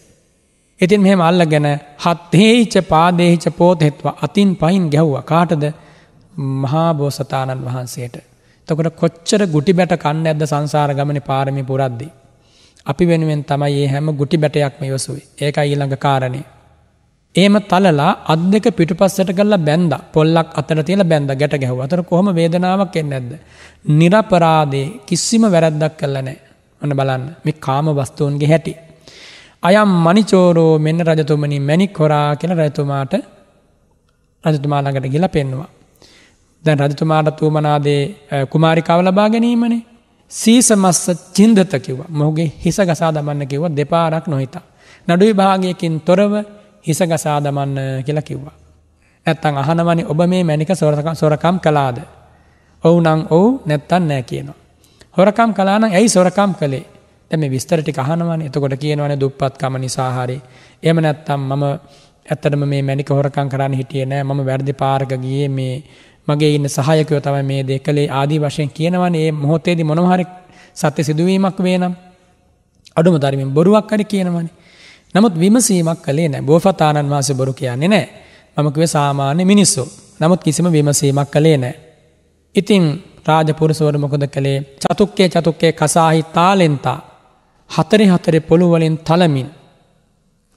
ඉතින් මෙහෙම අල්ලගෙන හත්හේච පාදේහිච පෝතෙත්වා අතින් පයින් ගැහුවා කාටද මහා බෝසතාණන් වහන්සේට. තකොට කොච්චර ගුටි බැට කන්න ඇද සංසාර ගමන පාරමි පුරද්දී. අපි වෙනුවෙන් තමයි ඒ හැම ගුටි බැටයක්ම යොසුයි ඒක ඊළඟ කාරණය. ඒම තලලා අත් දෙක පිටුපස්සට කල්ලා බැන්ද පොල්ලක් අතර තියල බැඳ ගැට ගැහුව අතර කොහොම වේදනාවක් එන්න ඇද. නිරපරාදේ කිසිම වැරද්දක් කල්ල නෑ ඔන්න බලන්න මේ කාම වස්තුූන්ගේ හැටි. අයම් මනිචෝරෝ මෙන්න රජතුමනි මැනික් හොරා කියෙන රැතුමාට රජතුමාළඟට ගිල පෙන්වා. දැන් රජතුමාට වූමනාදේ කුමාරිකාව ලබා ගැනීමනේ සීසමස්ස චින්දත කිව මොහුගේ හිස ගසා දමන්න කිව දෙපාරක් නොහිතා. නඩු විභාගයකින් තොරව හිස ගසා දමන්න කියලා කිව්වා. ඇත්තං අහනවනි ඔබ මේ මැනික සොරකම් කලාද. ඔවු නං ඔවු නැත්තන් නෑ කියනවා. හොරකම් කලාන ඇයි සොරකම් කළේ තැම විස්තරටි කහනවන එතකොට කියනවන දුප්පත්කම නිසාහරි එම නැත්තම් මම ඇත්තටම මේ මැනික හොරකං කරන්න හිටිය නෑ ම වැරදි පාර්ගගේ මේ මගේ ඉන්න සහයකයෝ තමයි මේ දේ කළේ ආදී වශයෙන් කියනවනේ මේ මොහොතේදී මොනම හරි සත්‍ය සිදුවීමක් වෙනම් අඩුම ධර්මයෙන් බොරුවක් හරි කියනවනේ. නමුත් විමසීමක් කළේ නැහැ. බෝසතාණන් වහන්සේ බොරු කියන්නේ නැහැ. මම කිව්වේ සාමාන්‍ය මිනිස්සු. නමුත් කිසිම විමසීමක් කළේ නැහැ. ඉතින් රාජපුරුෂවරු මොකද කළේ? චතුක්කේ චතුක්කේ කසාහි තාලෙන්තා. හතරේ හතරේ පොළු වලින් තලමින්.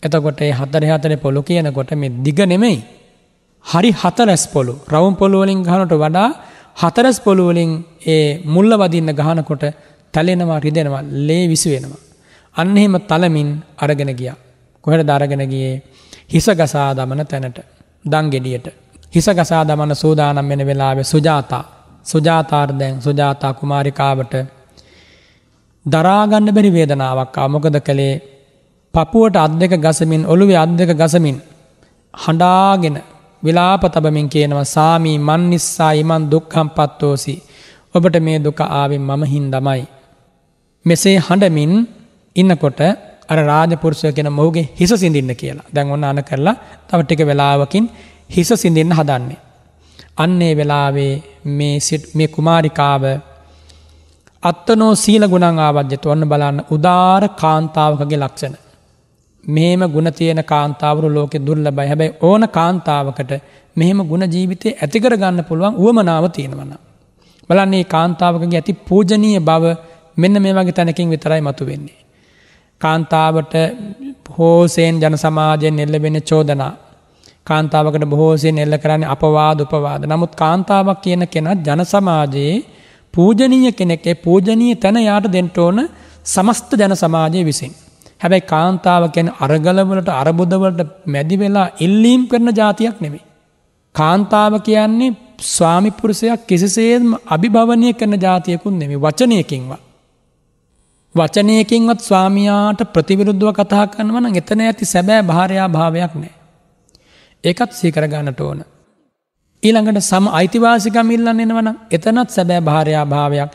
එතකොට මේ හතරේ හතරේ පොළු කියනකොට මේ දිග නෙමෙයි. හරි හතරැස් පොළු රවම් පොළුවලින් ගහනට වඩා හතරැස් පොළුවලින් ඒ මුල්ල වදින්න ගහනකොට තැලෙනවා රිදෙනවා ලේ විසි වෙනවා. අන්න එහෙම තලමින් අරගෙන ගියා. කොහෙට දරගෙන ගියේ හිස ගසා දමන තැනට දංගෙඩියට. හිස ගසා දමන සූදානම් වෙන වෙලාවේ සුජාතා සුජාතාර්දැන් සුජාතා කුමාරිකාවට දරාගන්න බැරි වේදනාවක් අමොකද කළේ පපුුවට අත් දෙක ගසමින් ඔළුවේ අත් දෙක ගසමින් හඬාගෙන විලාප තබමින් කියනවා සාමී මන් නිසා ඉමන් දුක්ඛම් පත්තෝසි ඔබට මේ දුක ආවේ මම හින්දමයි මෙසේ හඬමින් ඉන්නකොට අර රාජපුරුෂය කියන මොහුගේ හිස සිඳින්න කියලා දැන් ඔන්න අන කරලා තව ටික වෙලාවකින් හිස සිඳින්න හදන්නේ අන්නේ වෙලාවේ මේ මේ කුමාරිකාව අත්තනෝ සීල ගුණං ආවජ්‍යත ඔන්න බලන්න උදාර කාන්තාවකගේ ලක්ෂණ මෙහෙම ගුණ තියෙන කාන්තාවරු ලෝකෙ දුර්ලබයි හැබැයි ඕන කාන්තාවකට මෙහෙම ගුණ ජීවිතය ඇතිකර ගන්න පුළුවන් වුවමනාව තියෙනවන්න. බලන්නේ කාන්තාවකගේ ඇති පූජනීය බව මෙන්න මේ වගේ තැනකින් විතරයි මතු වෙන්නේ. කාන්තාවට හෝසයෙන් ජන සමාජයෙන් එල්ලවෙන චෝදනා. කාන්තාවකට බොහෝසයෙන් එල්ල කරන්නේ අපවාද උපවාද. නමුත් කාන්තාවක් කියන කෙනත් ජන සමාජයේ පූජනීය කෙනෙක්ේ පූජනීය තැන යාට දෙන්ට ඕන සමස්ත ජන සමාජය විසින්. හැබැයි කාන්තාව ගැන අරගලවලට අරබුදවලට මැදි වෙලා එල්ලීම් කරන ජාතියක් නෙමේ. කාන්තාව කියන්නේ ස්වාමිපුරුසයක් කිසිසේත්ම අභිභවනය කරන ජාතියකුන් නෙමේ වචනයකින්වා. වචනයකින්වත් ස්වාමියාට ප්‍රතිවිරුද්ධව කතා කරනවා නම් එතන ඇති සැබෑ භාරයා භාවයක් නෑ. ඒකත් සීකරගන්නට ඕන. ඊළඟට සම අයිතිවාසිකම් ඉල්ලන්න එනවනම් එතනත් සැබෑ භාරයා භාවයක්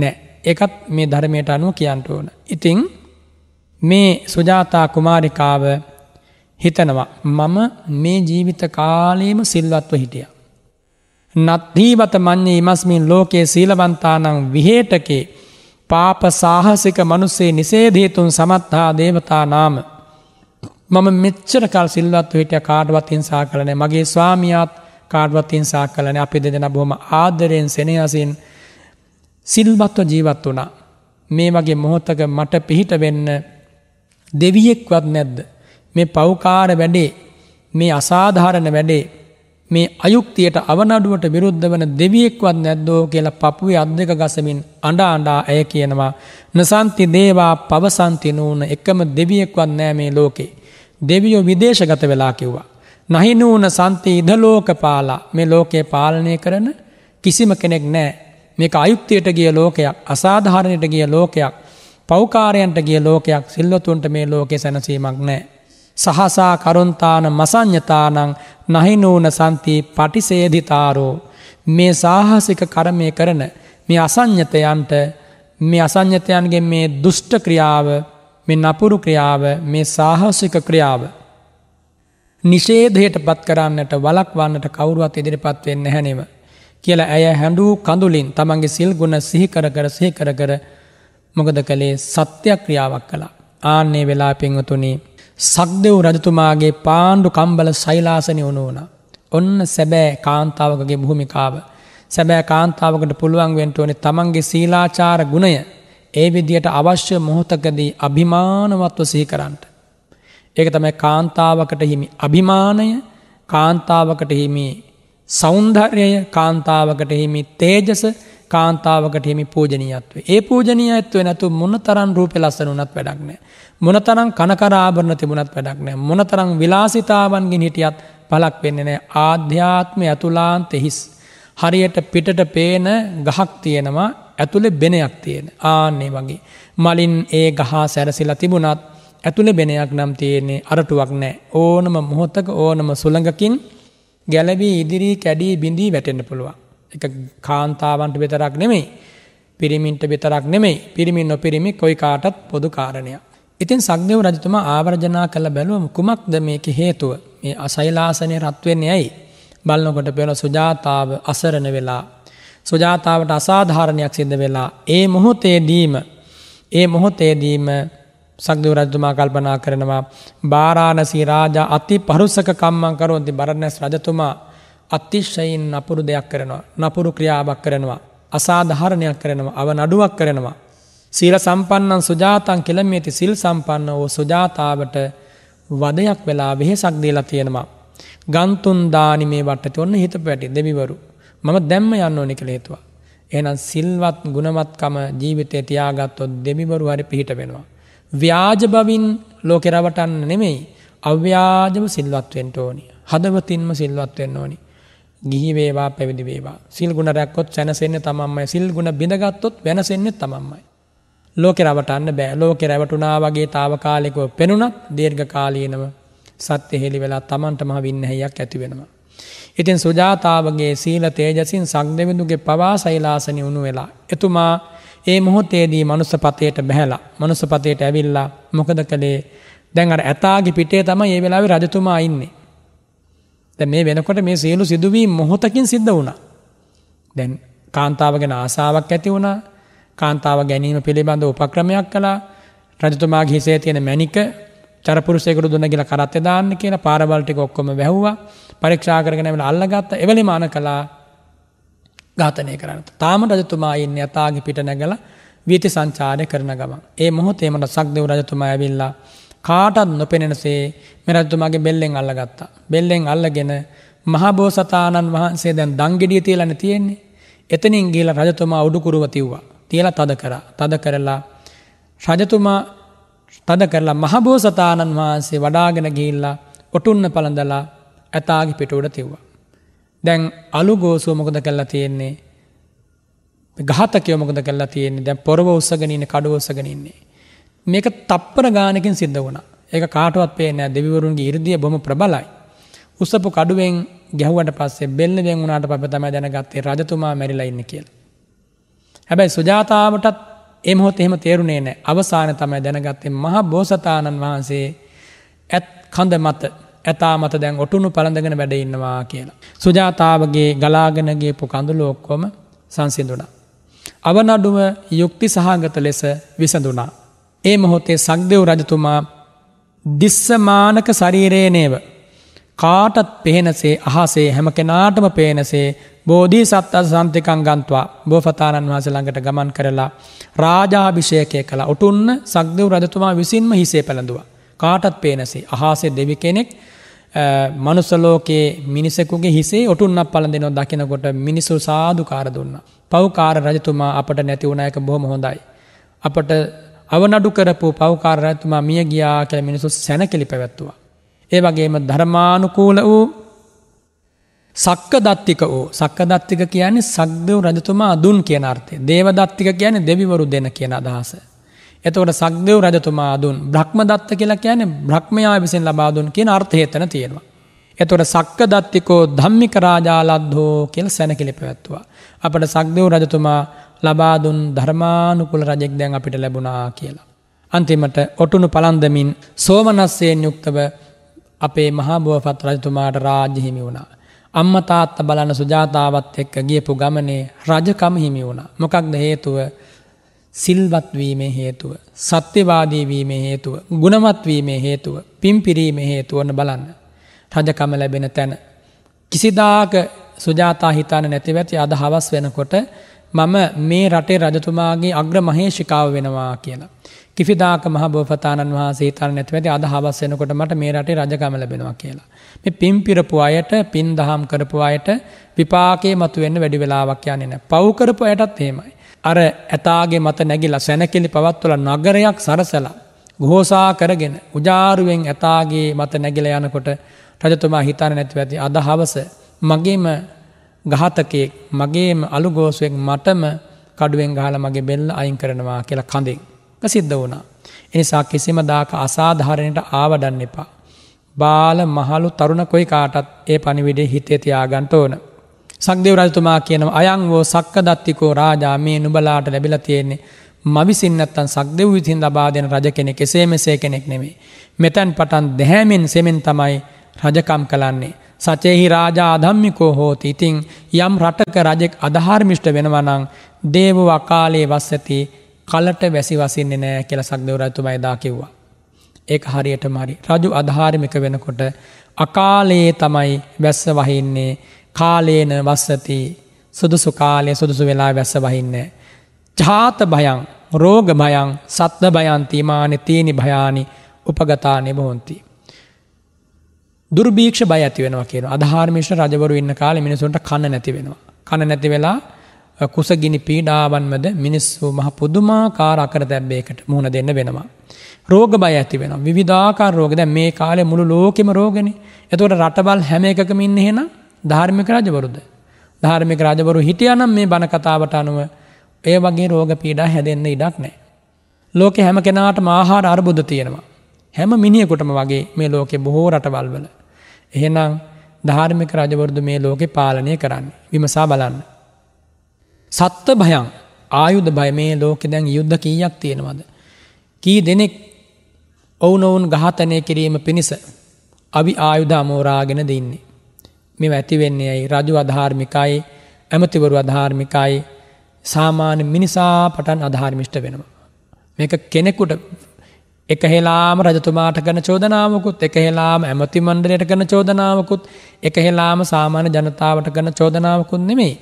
නෑ. ඒකත් මේ ධර්මයට අනුව කියන්ට ඕන. ඉතිං මේ සුජාතා කුමාරිකාව හිතනවා මම මේ ජීවිත කාලීම සිල්වත්ව හිටිය. නත්දීවත මන්නේ ඉමස්මින් ලෝකයේ සීලවන්තානං විහේටකේ පාප සාහසික මනුස්සේ නිසේදේතුන් සමත්හා දේවතා නාම. මම මෙච්චරකල් සිල්වත් හිටිය කාඩවත් හිංසා කළන මගේ ස්වාමියත් කාඩවත් හිංසා කලන අපි දෙදෙන බොහොම ආදරයෙන් සෙනයසින් සිල්වත්ව ජීවත් වුණා. මේ වගේ මොහොතක මට පිහිට වෙන්න දෙවියෙක්වත් නැද්ද. මේ පෞකාර වැඩේ මේ අසාධාරණ වැඩේ මේ අයුක්තියට අවනඩුවට විරුද්ධ වන දෙවියෙක්වත් නැද්දෝ කියලා පපුුවේ අත් දෙක ගසමින් අඩ අඩා ඇය කියනවා. නසන්ති දේවා පවසන්ති නූන එකම දෙවියෙක්වත් නෑ මේ ලෝකේ. දෙවියෝ විදේශගත වෙලා කිව්වා. නහිනූන සන්ති ඉදලෝක පාලා මේ ලෝකයේ පාලනය කරන කිසිම කෙනෙක් නෑ. මේක අයුක්තියට ගිය ලෝකයක් අසාධාරණයට ගිය ලෝකයක්. පෞකාරයන්ට ගිය ලෝකයක් සිල්වතුන්ට මේ ලෝකෙ සැනසීමක් නෑ. සහසා කරුන්තාන මසං්ඥතානං නහිනූන සන්ති පටිසේධිතාරෝ. මේ සාහසික කරමය කරන මේ අසං්ඥතයන්ට මේ අසං්ඥතයන්ගේ මේ දුෂ්ට ක්‍රියාව මේ නපුරු ක්‍රියාව මේ සාහසික ක්‍රියාව. නිශේදයට පත් කරන්නට වලක්වන්නට කවුරුවත් ඉදිරිපත් වෙන්න හැනෙව. කියලා ඇය හැඩු කඳුලින් තමන්ගේ සිල්ගුණ සිහිකර කර සිහිකර කර මොකද කළේ සත්‍යයක් ක්‍රියාවක් කළා. ආන්නේ වෙලා පෙන්වතුනේ සක්දෙව් රජතුමාගේ පාණ්ඩු කම්බල සෛලාසනය වුණෝන. ඔන්න සැබෑ කාන්තාවකගේ භූමිකාව. සැබෑ කාන්තාවකට පුළුවන් වෙන්ටඕනි තමන්ගේ සීලාචාර ගුණය ඒ විදියට අවශ්‍ය මොහොතකදී අභිමානවත්ව සීකරන්ට. ඒක තමයි කාන්තාවකට හිමි අභිමානය කාන්තාවකට හිමි සෞන්දර්යය කාන්තාවකට හිමි තේජස කාන්තාවකට හිමි පූජනීයත්වේ. ඒ පූජනීයත්වේ නැතු මොනතරම් රූපේ ලස්සන වුණත් වැඩක් නැහැ. මොනතරම් කනකර ආභරණ තිබුණත් වැඩක් නැහැ. මොනතරම් විලාසිතාවන්ගෙන් හිටියත් පළක් වෙන්නේ නැහැ. ආධ්‍යාත්ම ඇතුළාන්ත හිස්. හරියට පිටට පේන ගහක් තියෙනවා ඇතුලේ බෙනයක් තියෙන. ආන්නේ වගේ. මලින් ඒ ගහ සැරසිලා තිබුණත් ඇතුලේ බෙනයක් නම් තියෙන්නේ අරටුවක් නැහැ. ඕනම මොහොතක ඕනම සුළඟකින් ගැළවී ඉදිරි කැඩී බිඳී වැටෙන්න පුළුවන්. එක කාන්තාවන්ට විතරක් නෙමෙයි. පිරිමින්ට විතරක් නෙමෙයි. පිරිමින් නොපිරිමි කොයි කාටත් පොදු කාරණයක්. ඉතින් සක්දේව රජතුමා ආවර්ජනා කළ බැලුවම කුමක්ද මේක හේතුව? මේ අසෛලාසනේ රත් වෙන්නේ ඇයි? බලනකොට පේන සුජාතාව අසරණ වෙලා සුජාතාවට අසාධාරණයක් සිද්ධ වෙලා ඒ මොහොතේදීම ඒ මොහොතේදීම සක්දේව රජතුමා කල්පනා කරනවා බාරාණසී රාජා අති පරුසක කම්මං කරොන්ති බරණැස් රජතුමා අතිශ්‍යයෙන් නපුරු දෙයක් කරනවා. නපුරු ක්‍රියාවක් කරනවා. අසාධාරණයක් කරනවා. අව නඩුවක් කරනවා. සීල සම්පන්නන් සුජාතන් කෙළමේති සිල් සම්පන්න වූ සුජාතාවට වදයක් වෙලා වෙහෙසක් දීලා තියෙනවා. ගන්තුන් දානි මේ වට්ටති ඔන්න හිත පැටි දෙමිවරු. මම දැම්ම යන්න ඕනි කියලා හේතුවා. එහෙනම් සිල්වත් ගුණවත්කම ජීවිතේ තියාගත්තොත් දෙමිවරු හරි පිහිට වෙනවා. ව්‍යාජ බවින් ලෝකේ රවටන්න නෙමෙයි. අව්‍යාජව සිල්වත් වෙන්න ඕනි. හදවතින්ම සිල්වත් වෙන්න ඕනි. ගිහි වේවා පැවිදි වේවා. සිල් ගුණ රැක්කොත් සැනසෙන්නේ තමන්මයි. සිල් ගුණ බිඳගත්තොත් වෙනසෙන්නේ තමන්මයි. ලෝකේ රවටන්න බෑ. ලෝකේ රැවටුණා වගේ తాවකාලිකව පෙනුනත් දීර්ඝකාලීනව සත්‍ය හෙලි වෙලා තමන්ට මහ වින්නැහියක් ඇති වෙනවා. ඉතින් සුජාතාවගේ සීල තේජසින් සංදෙවිඳුගේ පවා සෛලාසනි උණු වෙලා එතුමා ඒ මොහොතේදී මනුස්සපතේට බැහැලා මනුස්සපතේට ඇවිල්ලා මොකද කළේ දැන් අර ඇතාගේ පිටේ තමයි මේ වෙලාවේ රජතුමා ඉන්නේ. දැන් මේ වෙනකොට මේ සියලු සිදුවීම් මොහොතකින් සිද්ධ වුණා. දැන් කාන්තාව ගැන ආසාවක් ඇති වුණා. කාන්තාව ගැනීම පිළිබඳ උපක්‍රමයක් කළා. රජතුමාගේ හිසේ තියෙන මණික චරපුරුෂයෙකුට දුන්න කියලා කරත් දාන්න කියලා පාරවල් ටික ඔක්කොම වැහුවා. පරීක්ෂා කරගෙන ඇවිල්ලා අල්ලගත්තා. එවලෙම ආන කළා. ඝාතනය කරන්න. තාම රජතුමා ඉන්නේ යථාගේ පිට නැගලා වීති සංචාරය කරන ගමන්. ඒ මොහොතේම සක්දෙව් රජතුමා ඇවිල්ලා කාටත් නොපෙනෙනසේ මෙරජතුමාගේ බෙල්ලෙන් අල්ලගත්තා. බෙල්ලෙන් අල්ලගෙන මහබෝසතාණන් වහන්සේ දැන් දංගෙඩිය තියලන තියෙන්නේ. එතනින් ගිල රජතුමා උඩුකුරුව තිව්වා. තියලා තද කරා. තද කරලා රජතුමා තද කරලා මහබෝසතාණන් වහන්සේ වඩාගෙන ගිහිල්ලා ඔටුන්න පළඳලා ඇතාගේ පිට උඩ තිව්වා. දැන් අලු ගෝසුව මොකද කරලා තියෙන්නේ. ඝාතකයෝ මොකද කරලා තියෙන්නේ දැන් පොරව උස්සගෙන ඉන්නේ කඩුව උස්සගෙන ඉන්නේ. මේක තප්පර ගානකින් සිද්ධ වුණා. ඒක කාටවත් පේන්නේ නැහැ. දෙවිවරුන්ගේ 이르දිය බොහොම ප්‍රබලයි. උස්සපු කඩුවෙන් ගැහුවට පස්සේ බෙල්ලෙන් වුණාට පස්සේ තමයි දැනගත්තේ රජතුමා මැරිලා ඉන්නේ කියලා. හැබැයි සුජාතාවටත් ඒ මොහොතේ එහෙම තේරුණේ නැහැ. අවසානයේ තමයි දැනගත්තේ මහා බෝසතාණන් වහන්සේ ඇත් කඳ මත ඇතා මත දැන් ඔටුනු පළඳගෙන වැඩ ඉන්නවා කියලා. සුජාතාවගේ ගලාගෙන ගියපු කඳුළු ඔක්කොම සංසිඳුණා. අවනඩුව යුක්ති සහගත ලෙස විසඳුණා. ඒ මොහොතේ සක්දෙව් රජතුමා දිස්සමානක ශරීරයේ නේව. කාටත් පෙහෙනසේ අහසේ හැම කෙනාටම පේනසේ බෝධී සත්ත සන්තිකං ගන්තුවා බෝපතාණන් වහස ළඟට ගමන් කරලා රාජාභිෂයකය කළ ඔටුන්න සක්දෙව් රජතුමා විසින්ම හිසේ පැළඳවා. කාටත් පේනසේ අහසේ දෙවි කෙනෙක් මනුසලෝකයේ මිනිසකුගේ හිසේ ඔටුන්නක් පලඳෙනො දකිනකොට මිනිසු සාධකාර දුන්න. පව්කාර රජතුමා අපට නැතිවුණයක බොහොම හොඳයි. අපට අවනඩු කරපු පවකාර ඇතුමා මිය ගියා කළ මිනිසු සැනකෙලි පැවැත්තුවා. ඒ වගේම ධර්මානුකූල වූ සක්ක දත්තික වූ සක්ක දත්තික කියන්නේ සක්දව රජතුමා දුන් කියන අර්ථය. දේව දත්තික කියන්නේ දෙවිවරු දෙන කියන අදහස. එතකොට සක්දව රජතුමා දුන් බ්‍රහ්ම දත්ත කියලා කියන්නේ බ්‍රහ්මයා විසින් ලබා දුන් කියන අර්ථය එතන තියෙනවා. එතකොට සක්ක දත්තිකෝ ධම්මික රාජාලද්ධෝ කියලා සැනකෙලි පැවැත්තුවා. අපට සක්දව රජතුමා ලබාදුන් ධර්මානුකුල රජෙක් දැන් අපිට ලැබුණා කියලා. අන්තිමට ඔටුනු පලන්දමින් සෝමනස්සයෙන් යුක්තව අපේ මහාබෝපත් රජතුමාට රාජ්‍යහිමි වුණා. අම්ම තාත්ත බලන සුජාතාවත් එක්ක ගියපු ගමනේ රජකම හිමි වුණ. මොකක්ද හේතුව සිල්වත්වීමේ හේතුව. සත්‍යවාදීවීමේ හේතුව. ගුණමත්වීමේ හේතුව. පිම්පිරීමේ හේතුවන බලන්න. රජකම ලැබෙන තැන. කිසිදාක සුජාතා හිතාන නැතිවැති අද හවස් වෙනකොට මම මේ රටේ රජතුමාගේ අග්‍ර මහේෂිකාව වෙනවා කියලා. කිසිදාක මහ බෝපතාණන් වහන්සේ තර නැතුව ඇති අද හවස් වෙනකොට මට මේ රටේ රජකම ලැබෙනවා කියලා. මේ පින් පිරපු අයට පින් දහම් කරපු අයට විපාකේ මතුවෙන්න වැඩි වෙලාවක් යන්නේ නැහැ. පව් කරපු අයටත් එහෙමයි. අර ඇතාගේ මත නැගිලා සැනකෙලි පවත්වල නගරයක් සරසලා ගෝසා කරගෙන උජාරුවෙන් ඇතාගේ මත නැගිලා යනකොට රජතුමා හිතන්නේ නැතුව ඇති අද හවස මගේම ගහතකයෙක් මගේම අලුගෝසුවෙක් මටම කඩුවෙන් ගහල මගේ බෙල්ල අයින් කරනවා කියලා කඳෙක් සිද්ධ වුණා. එනිසා කිසිම දාක අසාධාරණයට ආවඩන්න එපා. බාල මහලු තරුණ කොයි කාටත් ඒ පණිවිඩේ හිතේ තියාගන්ට ඕන. සක්දෙව රජතුමා කියනව අයං වෝ සක්ක දත්තිකෝ රාජා මේ නුබලාට ලැබිල තියෙන්නේ මවිසින්නත්තන් සක්දෙව් විසින් ලබා දෙන රජ කෙනෙක් එසේ මෙසේ කෙනෙක් නෙමේ. මෙතැන් පටන් දැහැමෙන් සෙමෙන් තමයි රජකම් කලන්නේ. සචෙහි රාජා අධම්මිකෝ හෝති ඉතිං යම් රටක රජෙක් අධාර්මිෂ්ට වෙනවනං දේව වකාලයේ වස්සති කලට වැසි වසින්නේ නෑ කියල සක්දවරඇතුමයි දා කිව්වා. ඒක හරියට මරි රජු අධාර්මික වෙනකොට අකාලයේ තමයි වැස්ස වහින්නේ කාලේන වස්සති සුදුසු කාලය සුදුසු වෙලා වැස්ස වහින්නේ. ජාත භයන් රෝග භයන් සත්ද භයන්තිමානෙ තීනි භයානි උපගතානෙ බොහොන්තිී. දුර්භීක්ෂ බය ඇති වෙනවා කියන අධාර්මිෂ රජවරු ඉන්න කාලේ මිනිසුන්ට කන්න නැති වෙනවා. කන නැති වෙලා කුසගිනි පීඩාවන්මද මිනිස්සු මහ පුදුමාකාර අකරතැබ්බයකට මුහුණ දෙන්න වෙනවා. රෝග බය ඇති වෙන විධාකාර රෝග දැ මේ කාලේ මුළු ලෝකෙම රෝගෙන එතුවට රටබල් හැම එකකම ඉන්න හෙන ධාර්මික රජවරුද. ධාර්මික රජවරු හිටියනම් මේ බණ කතාවට අනුව ඒ වගේ රෝග පීඩා හැදෙන්න ඉඩක් නෑ. ලෝකෙ හැම කෙනාට මාහාර අර්බුද තියෙනවා. හැම මිනිියකුටම වගේ මේ ලෝකෙ බොහෝ රටවල්වල. එහෙනම් ධාර්මික රජවරුදු මේ ලෝකෙ පාලනය කරන්න විමසා බලන්න. සත්ත භයන් ආයුධ බය මේ ලෝකෙ දැන් යුද්ධ කීයක් තියෙනවද. කී දෙනෙක් ඔවුනොවුන් ගහතනය කිරීම පිණිස අවි ආයුධ අමෝරාගෙන දෙන්නේ. මෙ ඇතිවෙන්නේ ඇයි රජු අධාර්මිකයි ඇමතිවරු අධාර්මිකයි සාමාන්‍ය මිනිසා පටන් අධාර්මිෂ්ට වෙනවා. මේක කෙනෙකුට එක හෙලාම රජතුමාට කරන චෝදනාවකුත් එක හෙලාම ඇමති මණ්ඩලයට කරන චෝදනාවකුත් එක හෙලාම සාමාන්‍ය ජනතාවට කරන චෝදනාවකුත් නෙමෙයි.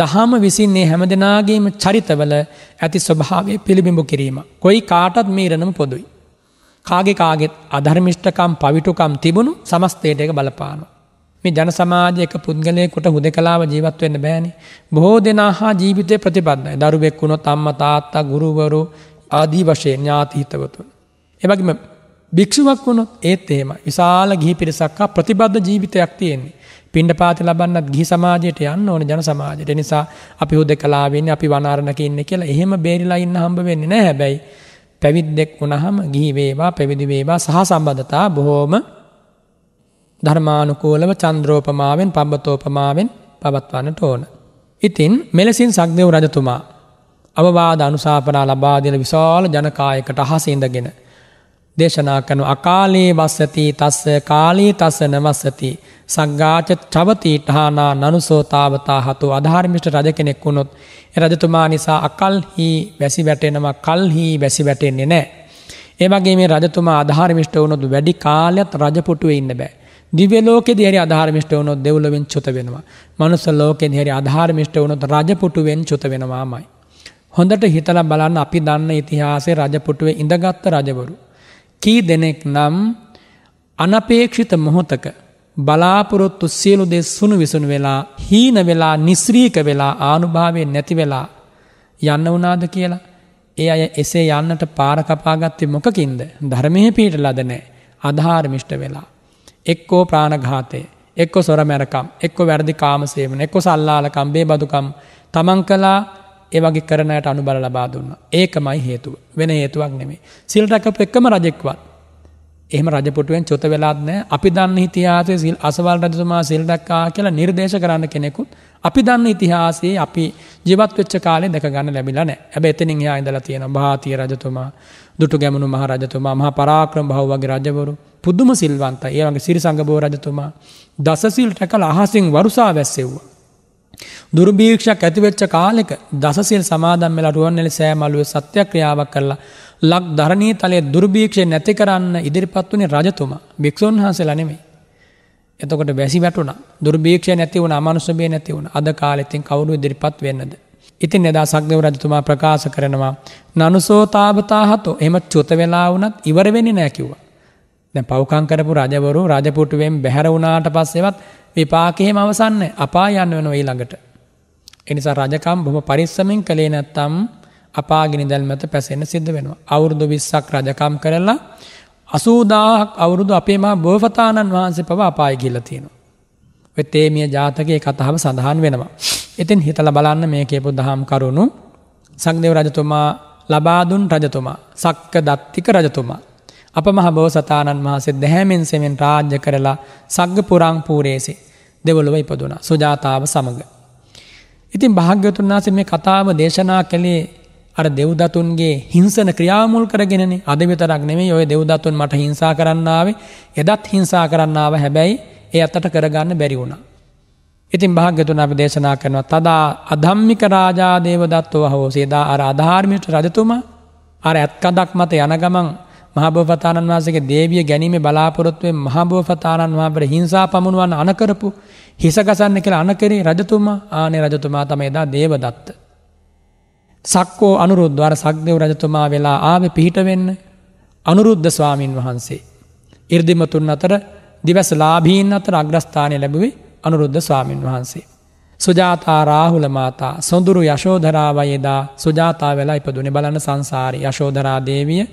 දහම විසින් මේ හැම දෙනාගේම චරිතවල ඇති ස්වභාවය පිළිබිඹු කිරීම. කොයි කාටත් මේ ඉරණම පොදුයි. කාගේ කාගෙත් අධර්මිෂ්ඨකම් පවිටුකම් තිබුණු සමස්තයට එක බලපානවා. මේ ජන සමාජයක පුද්ගලයෙකුට හුදකලාව ජීවත් වෙන්න බෑනේ. බොහෝ දෙනා හා ජීවිතේ ප්‍රතිබද්ධයි. දරුවෙක් වුණොත් අම්මා තාත්තා ගුරුවරු ආදී වශයෙන් ඥාති හිතවතුන්. එවගේම භික්ෂුවක් වුණොත් ඒත් එහෙම විශාල ගිහි පිරිසක් ප්‍රතිබද්ධ ජීවිතයක් තියෙන්නේ. පිණ්ඩපාත ලබන්නත් ගිහි සමාජයට යන්න ඕන ජන සමාජයට. ඒ නිසා අපි හුදකලා වෙන්නේ අපි වනාරණක ඉන්නේ කියලා එහෙම බේරිලා ඉන්න හම්බ වෙන්නේ නැහැ. හැබැයි පැවිද්දෙක් වුණාම ගිහි වේවා පැවිදි වේවා සහ සම්බන්ධතා බොහෝම ධර්මානුකූලව චන්ද්‍රෝපමාවෙන් පබ්බතෝපමාවෙන් පවත්වන්නට ඕන. ඉතින් මෙලෙසින් සක්දෙව් රජතුමා අවවාද අනුශාපනා ලබා දෙන විශාල ජනකායකට අහස ඉඳගෙන දේශනා කනු අකාලයේ වස්සති තස්ස කාලී තස්ස නවස්සති සංඝාච චවතීට හානා නනුසෝතාවතා හතු අධාර්මිෂ්ට රජ කෙනෙක් වුණොත් රජතුමා නිසා අකල්හි වැසි වැටෙනවා කල්හි වැසි වැටෙන්නේ නෑ. ඒමගේ මේ රජතුමා අධාර්මිෂ්ට වුණොත් වැඩි කාලයක්ත් රජපුටුවේ ඉන්න බෑ. දිව්‍ය ලෝකෙද හරි අධාර්මිෂ්ට වුණොත් දෙව්ලොවෙන් චුත වෙනවා. මනුස්ස ලෝකෙද හරි අධාර්මිෂ්ට වුණොත් රජපුටුවෙන් චුත වෙනවාමයි. හොඳට හිතලා බලන්න අපි දන්න ඉතිහාසයේ රජපුටුවේ ඉඳගත් රජවරු කී දෙනෙක් නම් අනපේක්ෂිත මොහොතක බලාපොරොත්තු සියලු දෙ සුණු විසුණු වෙලා හීන වෙලා නිස්්‍රීක වෙලා ආනුභාවය නැති වෙලා යන්න වනාද කියලා ඒ අය එසේ යන්නට පාරකපාගත්තේ මොකකින්ද ධර්මය පීට ලදනෑ අධාර්මිෂ්ට වෙලා. එක්කෝ ප්‍රාණඝාතය එක්කො සොරමැරකම් එක්කො වැරදි කාමසේමන එක්කො සල්ලාලකම් බේ බදුකම් තමන් කලා ඒවගේ කරනයට අනුබල ලබා දුන්න. ඒක මයි හේතුව වෙන ඒතුවක් නෙමේ. සිල්ටකප එක්කම රජෙක්වත්. එහම රජපුටුවෙන් චොත වෙලාත්නෑ අපි දන්න ඉතිහාසය සිල් අසවල් රජතුමා සිල් දක්කා කියලා නිර්දේශ කරන්න කෙනෙකුත් අපි දන්න ඉතිහාසේ අපි ජිවත්වෙච්ච කාලේ දෙක ගන්න ලැබිලන ඇබ එතනින් යා ඉඳලා තියෙන භාතිය රජතුමා දුටු ගැමුණු මහ රජතුමා මහ පරාක්‍රම භව වගේ රජවරු පුදුම සිල්වන්ත ඒවගේ සිරි සංගබෝ රජතුමා දසසිල් ටැකල අහසින් වරුසා වැස්සෙව්වා දුර්භීක්ෂයක් ඇතිවෙච්ච කාලෙක දසසිල් සමාදම් වෙලා රුවන්වැලි සෑමලුවේ සත්‍යක්‍රියාවක් කරලා ලක් ධරණී තලයේ දුර්භීක්ෂය නැති කරන්න ඉදිරිපත් වුණේ රජතුමා භික්ෂුන් වහන්සේලා නෙමෙයි. එතකොට වැසි වැටුණා. දුර්භීක්ෂය නැති වුණා, අමනුෂ්‍ය බිය නැති වුණා. අද කාලෙත් කවුරු ඉදිරිපත් වෙන්නද? ඉතින් එදා සක්දේව රජතුමා ප්‍රකාශ කරනවා නනුසෝතාවතාහතෝ එහෙම චුත වෙලා වුණත් ඉවර වෙන්නේ නැහැ කිව්වා. දැන් පව්කම් කරපු රජවරු රජපුටුවෙන් බැහැර වුණාට පස්සේවත් විපාකයේම අවසන් අපා යන්න වෙනවා ඊළඟට. ඒ නිසා රජකම් බොහොම පරිස්සමෙන් කළේ නැත්නම් අපාගිනි දැල් මත පැසෙන්න සිද්ධ වෙනවා. අවුරුදු 20ක් රජකම් කරලා 80000ක් අවුරුදු අපේ මා බෝසතාණන් වහන්සේ පව අපාය ගිහිල්ලා තියෙනවා. ඔය තේමිය ජාතකයේ කතාව සඳහන් වෙනවා. ඉතින් හිතලා බලන්න මේ කියපු දහම් කරුණු සංදේව රජතුමා ලබා දුන් රජතුමා සක්ක දත්තික රජතුමා අප මහ බෝසතාණන් වහන්සේ දැහැමෙන් සෙමෙන් රාජ්‍ය කරලා සග්ග පුරං පූරේසේ දෙවොලොව ඉපදුන සුජාතාව සමඟ. ඉතින් භාග්‍යතුන් වහන්සේ මේ කතාව දේශනා කළේ අර දෙව්දතුන්ගේ හිංසන ක්‍රියාමුල් කරගෙනන අද විතරක් නෙමේ ඔය දෙව්දතුන් මට හිංසා කරන්නාවේ එදත් හිංසා කරන්නාව හැබැයි ඒ අතට කරගන්න බැරි වුණා. ඉතින් භාග්‍යතුන් අප දේශනා කරනවා තදා අධම්මික රාජාදේව දත්වව හෝ සේදා අර අධාර්මිට රජතුමා අර ඇත්කදක් මත යන ගමන් මහබෝපතාණන් වහන්සේගේ දේවිය ගැනීමේ බලාපොරොත්තුවෙන් මහබෝපතාණන් වහන්සේට හිංසා පමුණුවන් අනකරපු හිස ගසන්න කියලා අනකරේ රජතුමා ආනේ රජතුමා තමයි එදා දේවදත්ත. සක්කෝ අනුරුද්ධ අර සක්දේව රජතුමා වෙලා ආවේ පිහිට වෙන්න අනුරුද්ධ ස්වාමින් වහන්සේ. 이르දිමතුන් අතර දිවසලාභීන් අතර අග්‍රස්ථානය ලැබුවේ අනුරුද්ධ ස්වාමින් වහන්සේ. සුජාතා රාහුල මාතා සොඳුරු යශෝධරාවයේදා සුජාතා වෙලා ඉපදුනේ බලන්න සංසාරේ යශෝධරා දේවිය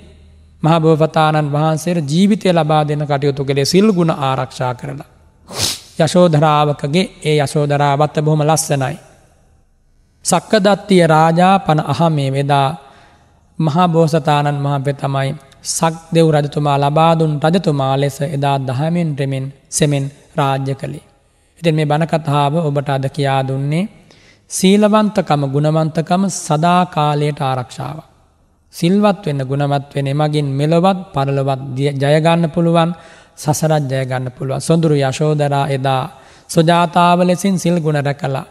මහබෝපතාණන් වහන්සේට ජීවිතය ලබා දෙන කටයුතු කළේ සිල්ගුණ ආරක්ෂා කරලා. යශෝදරාවකගේ ඒ යශෝදරාවත්ත බොහොම ලස්සනයි. සක්කදත්තිය රාජා පන අහමේ වෙදා මහාබෝසතාණන් මහපෙ තමයි සක් දෙව් රජතුමා ලබාදුන් රජතුමා ලෙස එදා දහමෙන් රෙමෙන් සෙමෙන් රාජ්‍ය කළේ. ඉතින් මේ බණකතාව ඔබට අද කියා දුන්නේ සීලවන්තකම ගුණවන්තකම සදාකාලයට ආරක්ෂාවක්. සිල්වත් වෙන්න ගුණවත් වෙන එමගින් මෙලොවත් පරලොවත් ජයගන්න පුළුවන් සසරත් ජයගන්න පුළුවන් සොඳුරු යශෝදරා එදා සොජාතාව ලෙසින් සිල් ගුණ රැකලා.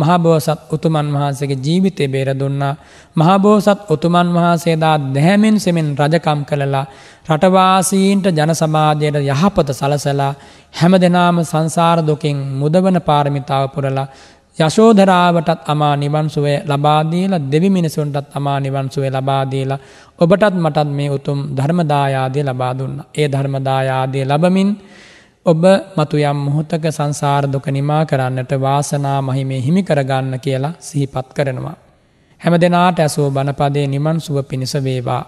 මහබෝසත් උතුමන් වහන්සේගේ ජීවිතය බේර දුන්නා. මහබෝසත් උතුමන් වහන්සේදා දැහැමෙන් සෙමෙන් රජකම් කළලා රටවාසීන්ට ජනසමාජයට යහපත සලසලා හැම දෙනාම සංසාර දුකින් මුදවන පාරමිතාව පුරලා යශෝධරාවටත් අමා නිවන් සුවය ලබා දීලා දෙවි මිනිසුන්ටත් අමා නිවන් සුවය ලබා දීලා ඔබටත් මටත් මේ උතුම් ධර්ම දායාදය ලබා දුන්නා. ඒ ධර්ම දායාදය ලැබමින් ඔබ මතු යම් මොහොතක සංසාර දුක නිමා කරන්නට වාසනා මහිමේ හිමි කරගන්න කියලා සිහිපත් කරනවා. හැම දෙනාට ඇසෝ බණපදේ නිමන් සුව පිණිස වේවා